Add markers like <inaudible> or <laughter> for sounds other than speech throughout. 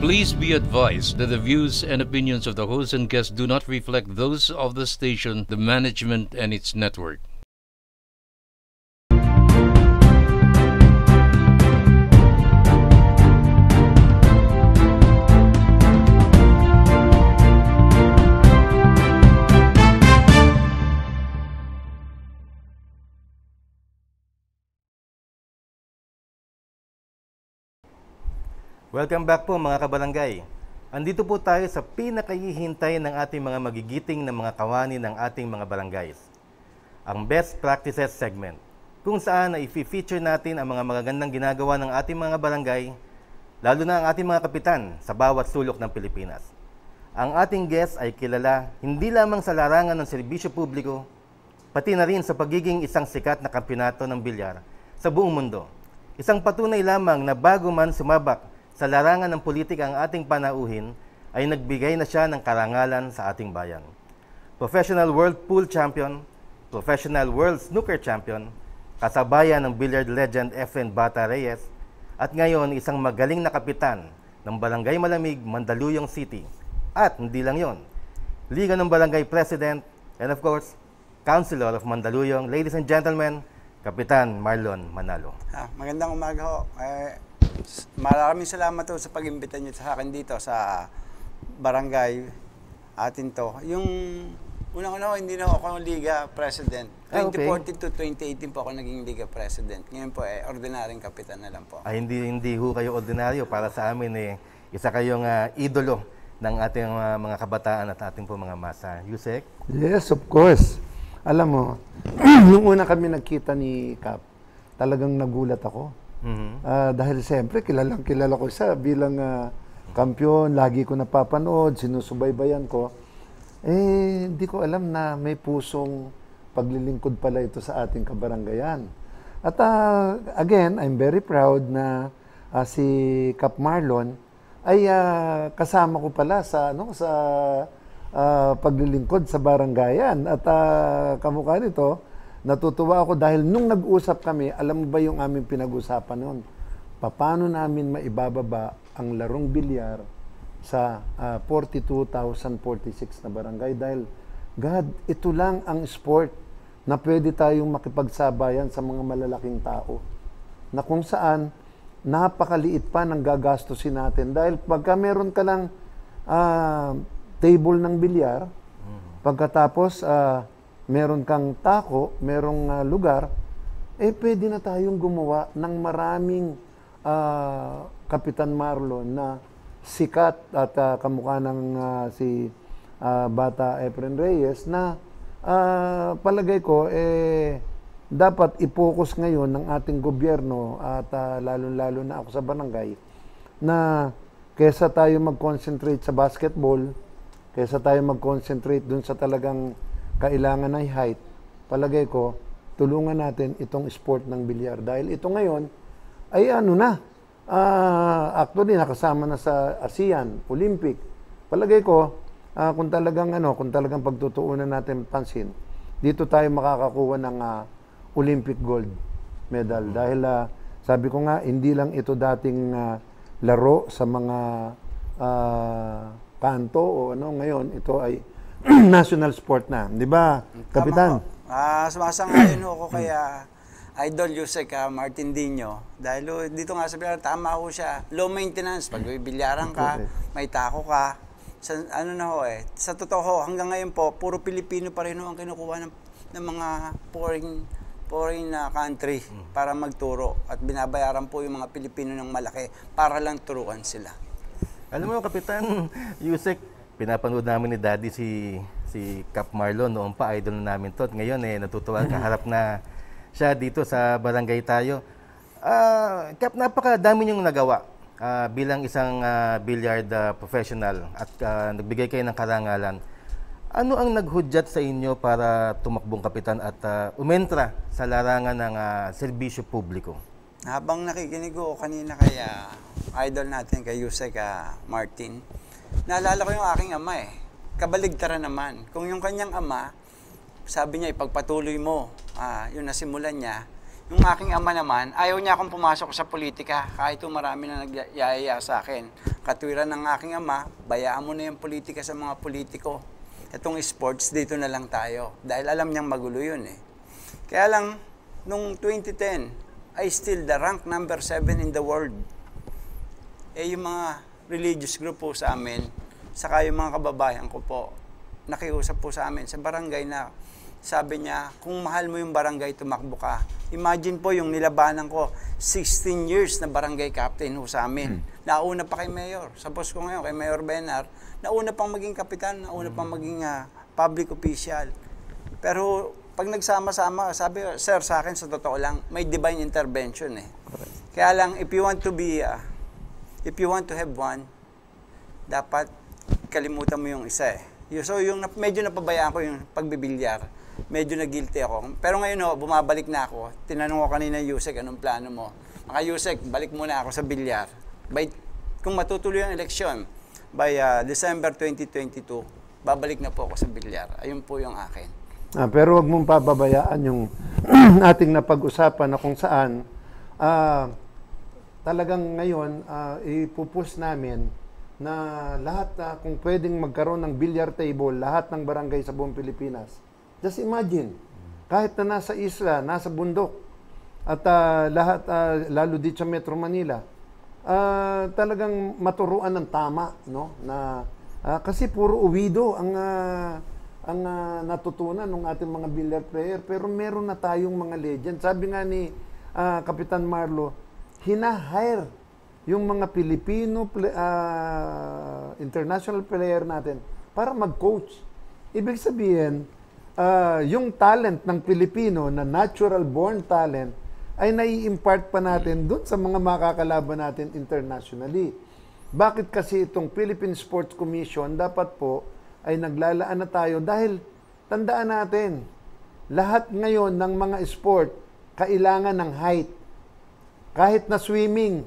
Please be advised that the views and opinions of the host and guest do not reflect those of the station, the management, and its network. Welcome back po mga kabarangay. Andito po tayo sa pinakahihintay ng ating mga magigiting ng mga kawani ng ating mga barangays. Ang Best Practices segment, kung saan ay feature natin ang mga magagandang ginagawa ng ating mga barangay, lalo na ang ating mga kapitan sa bawat sulok ng Pilipinas. Ang ating guest ay kilala hindi lamang sa larangan ng serbisyo publiko, pati na rin sa pagiging isang sikat na kampyonato ng bilyar sa buong mundo. Isang patunay lamang na bago man sumabak sa larangan ng politika ang ating panauhin ay nagbigay na siya ng karangalan sa ating bayan. Professional World Pool Champion, Professional World Snooker Champion, kasabayan ng billiard legend FN Bata Reyes, at ngayon isang magaling na kapitan ng Barangay Malamig, Mandaluyong City. At hindi lang yon, Liga ng Barangay President, and of course, Councilor of Mandaluyong. Ladies and gentlemen, Kapitan Marlon Manalo. Ah, magandang umaga ho. Eh, Maraming salamat po sa pag-imbita niyo sa akin dito sa barangay atin to. Yung unang-una ko, hindi na ako liga president. 2014 ah, to 2018 po ako naging liga president. Ngayon po eh, ordinaryong kapitan na lang po. Ay, hindi, hindi ho kayo ordinaryo. Para sa amin eh, isa kayong uh, idolo ng ating uh, mga kabataan at ating po mga masa. Yusek? Yes, of course. Alam mo, <clears throat> nung una kami nagkita ni Cap, talagang nagulat ako. Mm-hmm. Uh, dahil siyempre, kilalang kilala ko siya bilang uh, ah, kampiyon, lagi ko napapanood, sinusubaybayan ko. Eh, hindi ko alam na may pusong paglilingkod pala ito sa ating kabaranggayan. At uh, again, I'm very proud na uh, si Cap Marlon ay uh, kasama ko pala sa ano sa uh, paglilingkod sa barangayan at uh, kamukha nito Natutuwa ako dahil nung nag-usap kami, alam mo ba yung aming pinag-usapan noon? Paano namin maibababa ang larong bilyar sa uh, ah, 42,046 na barangay dahil God, ito lang ang sport na pwede tayong makipagsabayan sa mga malalaking tao na kung saan napakaliit pa ng gagastusin natin dahil pagka meron ka ng uh, table ng bilyar, mm. pagkatapos uh, meron kang tako, merong uh, lugar, eh pwede na tayong gumawa ng maraming uh, Kapitan Marlon na sikat at uh, kamukha ng uh, si uh, Bata Efren Reyes na uh, palagay ko eh dapat i-focus ngayon ng ating gobyerno at uh, lalo-lalo na ako sa barangay na kesa tayo mag-concentrate sa basketball, kesa tayo mag-concentrate dun sa talagang kailangan ay height, palagay ko, tulungan natin itong sport ng bilyar. Dahil ito ngayon ay ano na, uh, actually nakasama na sa ASEAN, Olympic. Palagay ko, uh, kung talagang ano, kung talagang pagtutuunan natin pansin, dito tayo makakakuha ng uh, Olympic gold medal. Dahil uh, sabi ko nga, hindi lang ito dating uh, laro sa mga uh, kanto o ano ngayon, ito ay <clears throat> national sport na, di ba, Kapitan? Ah, uh, ayon ako kaya ah, Idol Yusek uh, Martin Dino. Dahil oh, dito nga sa ko, ah, tama ho siya. Low maintenance. Pag bilyaran ka, may tako ka. Sa, ano na ho eh. Sa totoo ho, hanggang ngayon po, puro Pilipino pa rin ho ang kinukuha ng, ng mga foreign foreign na uh, country hmm. para magturo at binabayaran po yung mga Pilipino ng malaki para lang turuan sila. Alam mo, Kapitan <laughs> Yusek, pinapanood namin ni Daddy si si Cap Marlon noon pa idol na namin to. At ngayon eh natutuwa kaharap na siya dito sa barangay tayo. Uh, ah, Cap, napakadami niyong nagawa uh, bilang isang uh, ah, billiard uh, professional at uh, nagbigay kayo ng karangalan. Ano ang naghudyat sa inyo para tumakbong kapitan at uh, umentra sa larangan ng uh, serbisyo publiko? Habang nakikinig ko kanina kaya idol natin kay Yusek uh, Martin, Naalala ko yung aking ama eh. Kabaligtaran naman. Kung yung kanyang ama, sabi niya, ipagpatuloy mo. Ah, yun nasimulan niya. Yung aking ama naman, ayaw niya akong pumasok sa politika kahit marami na nagyayaya sa akin. Katwiran ng aking ama, bayaan mo na yung politika sa mga politiko. Itong sports, dito na lang tayo. Dahil alam niyang magulo yun eh. Kaya lang, nung 2010, I still the rank number 7 in the world. Eh yung mga religious group po sa amin, saka yung mga kababayan ko po, nakiusap po sa amin sa barangay na sabi niya, kung mahal mo yung barangay, tumakbo ka. Imagine po yung nilabanan ko, 16 years na barangay captain ho sa amin. Hmm. Nauna pa kay Mayor. Sa boss ko ngayon, kay Mayor Benar, nauna pang maging kapitan, nauna hmm. pang maging uh, public official. Pero pag nagsama-sama, sabi, sir, sa akin, sa totoo lang, may divine intervention eh. Kaya lang, if you want to be uh, if you want to have one, dapat kalimutan mo yung isa eh. So yung medyo napabayaan ko yung pagbibilyar, medyo na guilty ako. Pero ngayon oh, bumabalik na ako. Tinanong ko kanina Yusek, anong plano mo? Mga Yusek, balik muna ako sa bilyar. By, kung matutuloy ang eleksyon, by uh, December 2022, babalik na po ako sa bilyar. Ayun po yung akin. Ah, pero wag mong pababayaan yung <clears throat> ating napag-usapan na kung saan ah, talagang ngayon uh, ipupush namin na lahat uh, kung pwedeng magkaroon ng billiard table lahat ng barangay sa buong Pilipinas. Just imagine, kahit na nasa isla, nasa bundok, at uh, lahat, uh, lalo dito sa Metro Manila, uh, talagang maturuan ng tama, no? Na, uh, kasi puro uwido ang, uh, ang uh, natutunan ng ating mga billiard player. Pero meron na tayong mga legend. Sabi nga ni uh, Kapitan Marlo, hinahire yung mga Pilipino uh, international player natin para mag-coach. Ibig sabihin, uh, yung talent ng Pilipino na natural born talent ay nai-impart pa natin doon sa mga makakalaban natin internationally. Bakit kasi itong Philippine Sports Commission dapat po ay naglalaan na tayo dahil tandaan natin, lahat ngayon ng mga sport kailangan ng height. Kahit na swimming,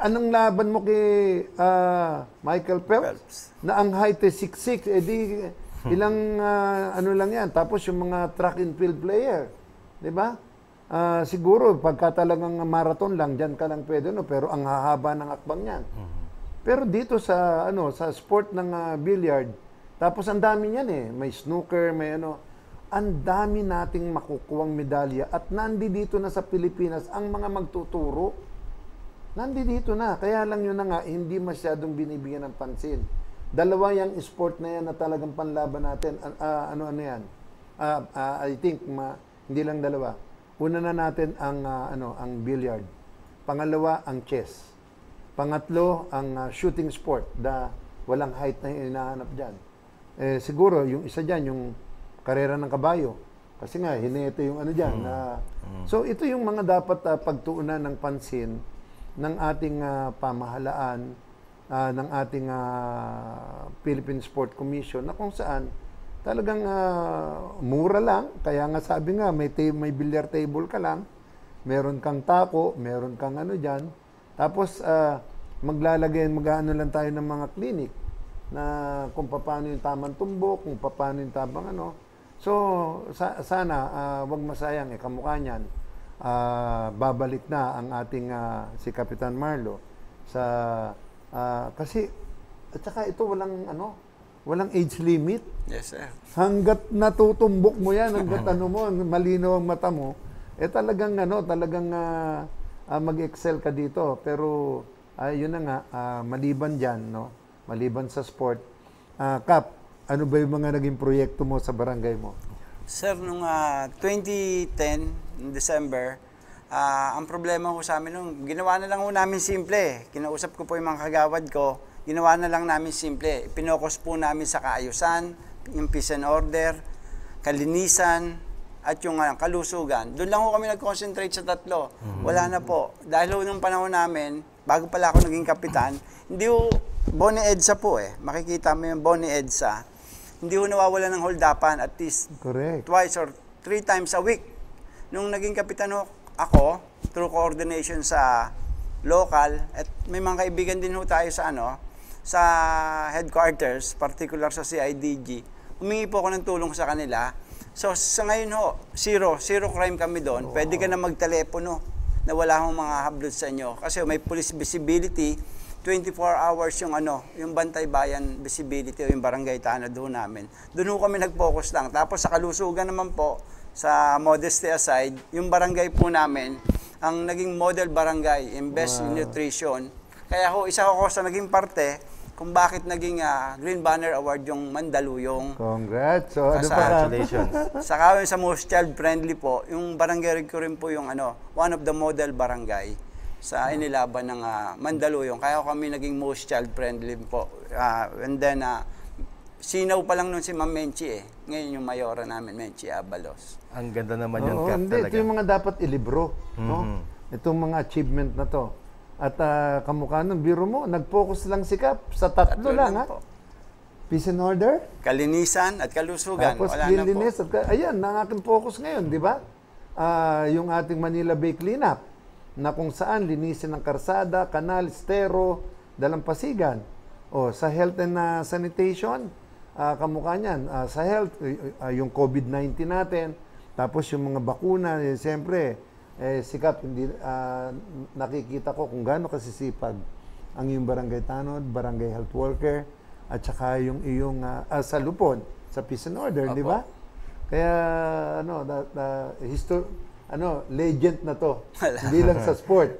anong laban mo kay uh, Michael Phelps? Phelps? Na ang height ay 6'6", edi eh, hmm. ilang uh, ano lang yan. Tapos yung mga track and field player, di ba? Uh, siguro, pagka talagang marathon lang, dyan ka lang pwede, no? pero ang hahaba ng akbang yan. Hmm. Pero dito sa ano sa sport ng uh, billiard, tapos ang dami niyan eh, may snooker, may ano ang dami nating makukuwang medalya at dito na sa Pilipinas ang mga magtuturo. dito na. Kaya lang yun na nga, hindi masyadong binibigyan ng pansin. Dalawa yung sport na yan na talagang panlaban natin. Uh, ah, ah, ano-ano yan? Uh, uh, I think, ma, hindi lang dalawa. Una na natin ang, uh, ano, ang billiard. Pangalawa, ang chess. Pangatlo, ang uh, shooting sport. Da, walang height na hinahanap dyan. Eh, siguro, yung isa dyan, yung karera ng kabayo. Kasi nga, hinete yung ano dyan. Mm. Uh, So, ito yung mga dapat uh, pagtuunan ng pansin ng ating uh, pamahalaan, uh, ng ating uh, Philippine Sport Commission na kung saan talagang uh, mura lang. Kaya nga sabi nga, may, ta- may billiard table ka lang, meron kang tako, meron kang ano dyan. Tapos, uh, maglalagay, mag-ano lang tayo ng mga clinic na kung paano yung tamang tumbok, kung paano yung tamang ano So, sa, sana uh, wag masayang eh, kamukha niyan. Uh, babalik na ang ating uh, si Kapitan Marlo sa uh, kasi at saka ito walang ano walang age limit. Yes, sir. Hanggat natutumbok mo 'yan, hanggat ano mo, malino ang mata mo, eh talagang ano, talagang uh, uh, mag-excel ka dito. Pero uh, na nga uh, maliban diyan, no? Maliban sa sport, uh, Kap, ano ba yung mga naging proyekto mo sa barangay mo? Sir, nung uh, ah, 2010, in December, uh, ang problema ko sa amin nung, ginawa na lang ho namin simple. Eh. Kinausap ko po yung mga kagawad ko, ginawa na lang namin simple. Eh. Pinokus po namin sa kaayusan, yung peace and order, kalinisan, at yung uh, kalusugan. Doon lang ho kami nag-concentrate sa tatlo. Mm-hmm. Wala na po. Dahil ho nung panahon namin, bago pala ako naging kapitan, hindi ho, Bonnie Edsa po eh. Makikita mo yung Bonnie Edsa hindi ho nawawala ng holdapan at least Correct. twice or three times a week. Nung naging kapitan ho ako, through coordination sa local, at may mga kaibigan din ho tayo sa ano, sa headquarters, particular sa CIDG, humingi po ako ng tulong sa kanila. So sa ngayon ho, zero, zero crime kami doon. Wow. Pwede ka na magtelepono na wala hong mga hablod sa inyo. Kasi may police visibility, 24 hours yung ano, yung Bantay Bayan Visibility o yung Barangay Tanod doon namin. Doon kami nag-focus lang. Tapos sa kalusugan naman po, sa modesty aside, yung barangay po namin, ang naging model barangay in best wow. nutrition. Kaya ho, isa ho ko sa naging parte kung bakit naging uh, Green Banner Award yung Mandaluyong. Congrats! So, ano pa Congratulations. sa <laughs> yung sa most child friendly po, yung barangay ko rin po yung ano, one of the model barangay sa inilaban ng uh, Mandaluyong. Kaya kami naging most child-friendly po. Uh, and then, uh, sinaw pa lang nun si Ma'am Menchi eh. Ngayon yung mayora namin, Menchi Abalos. Ang ganda naman yan, Oo, Cap, hindi, talaga. Ito yung mga dapat ilibro. Mm-hmm. No? Mhm. Itong mga achievement na to. At uh, kamukha ng biro mo, nag-focus lang si Cap sa tatlo, tatlo lang, lang ha? Po. Peace and order? Kalinisan at kalusugan. Tapos Wala cleanliness. Na po. At, ayan, ang aking focus ngayon, di ba? Uh, yung ating Manila Bay Cleanup na kung saan linisin ng karsada, kanal, estero, dalampasigan. O sa health and uh, sanitation, uh, kamukha niyan. Uh, sa health, uh, yung COVID-19 natin, tapos yung mga bakuna, eh, siyempre, eh, sikap, hindi, uh, nakikita ko kung gaano kasisipag ang yung barangay tanod, barangay health worker, at saka yung iyong uh, uh, sa lupon, sa peace and order, di ba? Kaya, ano, that, uh, history, ano, legend na to. <laughs> Wala. Hindi lang sa sport,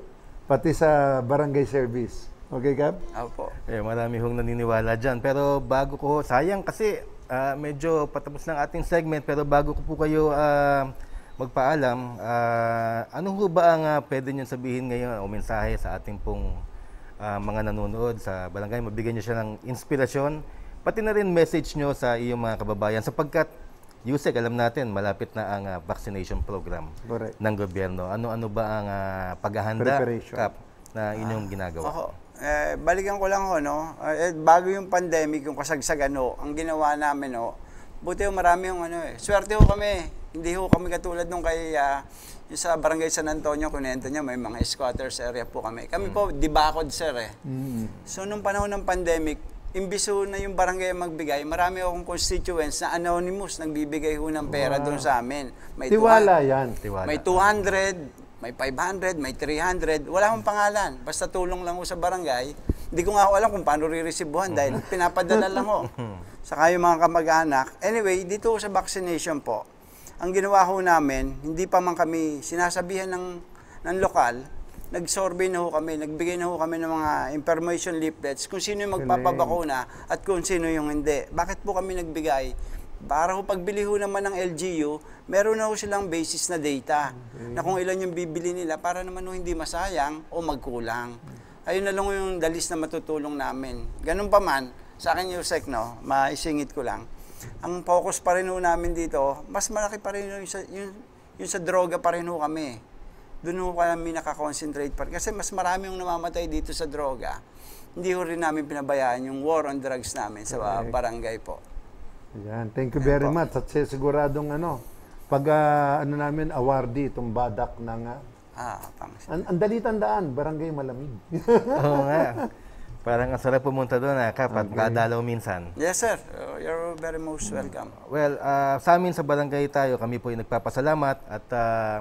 pati sa barangay service. Okay, Gab? Opo. Eh, marami hong naniniwala dyan. Pero bago ko, sayang kasi uh, medyo patapos ng ating segment, pero bago ko po kayo uh, magpaalam, uh, ano ho ba ang uh, pwede nyo sabihin ngayon o mensahe sa ating pong uh, mga nanonood sa barangay? Mabigyan nyo siya ng inspirasyon, pati na rin message nyo sa iyong mga kababayan sapagkat Yusek, alam natin, malapit na ang uh, vaccination program Correct. ng gobyerno. Ano-ano ba ang uh, paghahanda kap, na inyong ah. ginagawa? Ako, eh, balikan ko lang ho, no? Eh, bago yung pandemic, yung kasagsagan ho, ang ginawa namin ho, buti ho marami yung ano eh. Swerte ho kami. Hindi ho kami katulad nung kay uh, yung sa barangay San Antonio, kunento niya, may mga squatters area po kami. Kami mm. po, dibakod sir eh. Mm. So, nung panahon ng pandemic, imbis na yung barangay magbigay, marami akong constituents na anonymous nagbibigay ho ng pera wow. Ah. doon sa amin. May tiwala yan, tiwala. May 200, may 500, may 300, wala akong pangalan. Basta tulong lang ho sa barangay. Hindi ko nga ho alam kung paano re dahil <laughs> pinapadala lang ho. Saka yung mga kamag-anak. Anyway, dito sa vaccination po, ang ginawa ho namin, hindi pa man kami sinasabihan ng, ng lokal, nag na ho kami, nagbigay na ho kami ng mga information leaflets kung sino yung magpapabakuna at kung sino yung hindi. Bakit po kami nagbigay? Para ho pagbili ho naman ng LGU, meron na ho silang basis na data okay. na kung ilan yung bibili nila para naman ho hindi masayang o magkulang. Ayun na lang ho yung dalis na matutulong namin. Ganun pa man, sa akin yung sec, no, maisingit ko lang. Ang focus pa rin ho namin dito, mas malaki pa rin yung yung, yung sa droga pa rin ho kami doon ko kami nakakonsentrate pa. Kasi mas marami yung namamatay dito sa droga. Hindi ko rin namin pinabayaan yung war on drugs namin sa Correct. barangay po. Yan. Thank you very Yan much. At siguradong ano, pag uh, ano namin, awardee itong badak ng... Uh, ah, thanks. Ang, ang dali tandaan, barangay malamig. <laughs> Oo nga. Parang ang sarap pumunta doon ha, ah, kapag okay. makadalaw minsan. Yes, sir. Oh, you're very most welcome. Well, uh, sa amin sa barangay tayo, kami po yung nagpapasalamat at uh,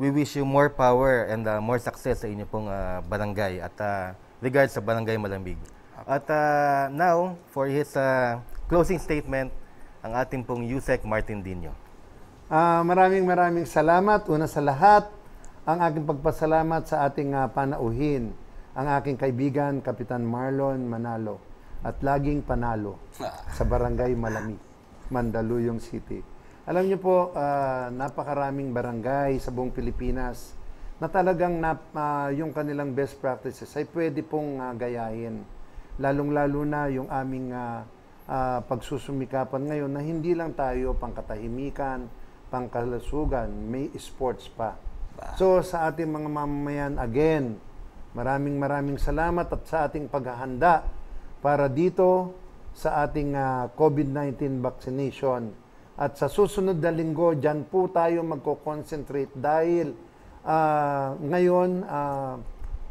we wish you more power and uh, more success sa inyo pong uh, barangay at uh, regards sa Barangay Malambig. At uh, now, for his uh, closing statement, ang ating pong Yusek Martin Dino. Uh, maraming maraming salamat. Una sa lahat, ang aking pagpasalamat sa ating uh, panauhin, ang aking kaibigan, Kapitan Marlon Manalo, at laging panalo ah. sa Barangay Malami, Mandaluyong City. Alam niyo po, uh, napakaraming barangay sa buong Pilipinas na talagang na, uh, ah, yung kanilang best practices ay pwede pong uh, gayahin. Lalong-lalo na yung aming uh, uh, pagsusumikapan ngayon na hindi lang tayo pangkatahimikan, pangkalusugan, may sports pa. So sa ating mga mamamayan, again, maraming maraming salamat at sa ating paghahanda para dito sa ating uh, COVID-19 vaccination at sa susunod na linggo, dyan po tayo magko-concentrate dahil uh, ngayon, uh,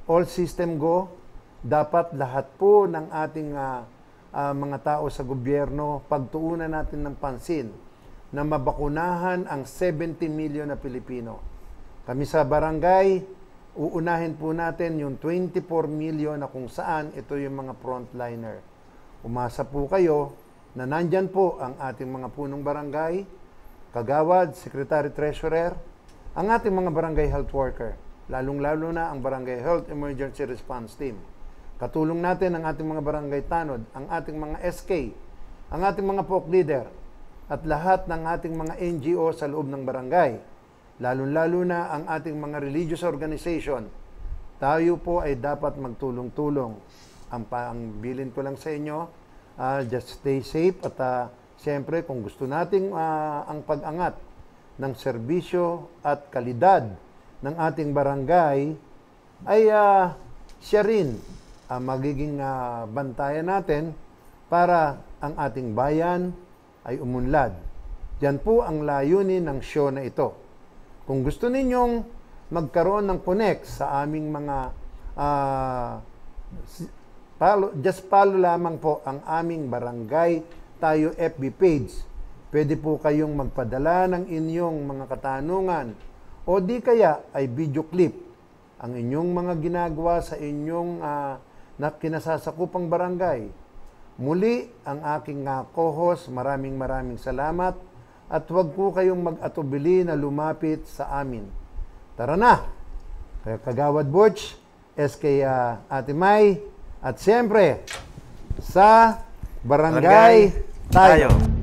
all system go, dapat lahat po ng ating uh, uh, mga tao sa gobyerno, pagtuunan natin ng pansin na mabakunahan ang 70 million na Pilipino. Kami sa barangay, uunahin po natin yung 24 million na kung saan ito yung mga frontliner. Umasa po kayo na nandyan po ang ating mga punong barangay, kagawad, secretary treasurer, ang ating mga barangay health worker, lalong-lalo na ang barangay health emergency response team. Katulong natin ang ating mga barangay tanod, ang ating mga SK, ang ating mga POC leader, at lahat ng ating mga NGO sa loob ng barangay, lalong-lalo na ang ating mga religious organization. Tayo po ay dapat magtulong-tulong. Ang, ang ko lang sa inyo, Uh, just stay safe at uh, siyempre kung gusto nating uh, ang pag-angat ng serbisyo at kalidad ng ating barangay, ay uh, siya rin ang uh, magiging uh, bantayan natin para ang ating bayan ay umunlad. Yan po ang layunin ng show na ito. Kung gusto ninyong magkaroon ng connect sa aming mga uh, Follow, just follow lamang po ang aming barangay tayo FB page. Pwede po kayong magpadala ng inyong mga katanungan o di kaya ay video clip ang inyong mga ginagawa sa inyong uh, na kinasasakupang barangay. Muli, ang aking uh, co-host, maraming maraming salamat at huwag po kayong mag-atubili na lumapit sa amin. Tara na! Kagawad Butch, SK uh, ah, Ate Mai, at siyempre, sa Barangay, Barangay tayo. tayo.